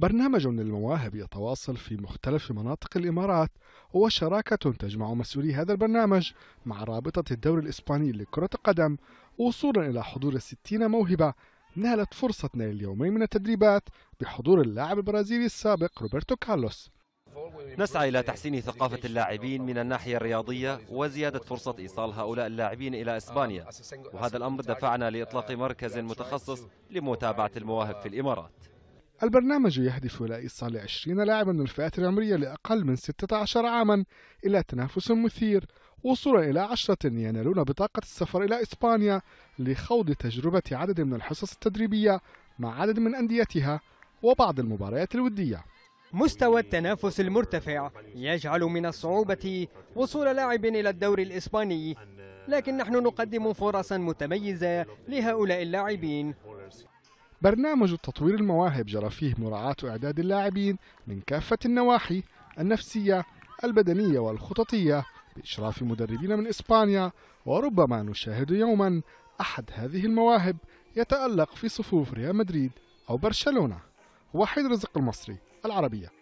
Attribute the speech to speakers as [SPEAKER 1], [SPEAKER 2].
[SPEAKER 1] برنامج للمواهب يتواصل في مختلف مناطق الإمارات هو شراكة تجمع مسؤولي هذا البرنامج مع رابطة الدوري الإسباني لكرة القدم وصولا إلى حضور 60 موهبة نالت فرصة نيل اليومين من التدريبات بحضور اللاعب البرازيلي السابق روبرتو كارلوس
[SPEAKER 2] نسعى إلى تحسين ثقافة اللاعبين من الناحية الرياضية وزيادة فرصة إيصال هؤلاء اللاعبين إلى إسبانيا وهذا الأمر دفعنا لإطلاق مركز متخصص لمتابعة المواهب في الإمارات
[SPEAKER 1] البرنامج يهدف إلى إيصال 20 لاعبا من الفئات العمرية لأقل من 16 عاما إلى تنافس مثير وصولا إلى عشرة ينالون بطاقة السفر إلى إسبانيا لخوض تجربة عدد من الحصص التدريبية مع عدد من أنديتها وبعض المباريات الودية مستوى التنافس المرتفع
[SPEAKER 3] يجعل من الصعوبة وصول لاعب إلى الدوري الإسباني لكن نحن نقدم فرصا متميزة لهؤلاء اللاعبين
[SPEAKER 1] برنامج تطوير المواهب جرى فيه مراعاة إعداد اللاعبين من كافة النواحي النفسية البدنية والخططية بإشراف مدربين من إسبانيا وربما نشاهد يوما أحد هذه المواهب يتألق في صفوف ريال مدريد أو برشلونة وحيد رزق المصري العربية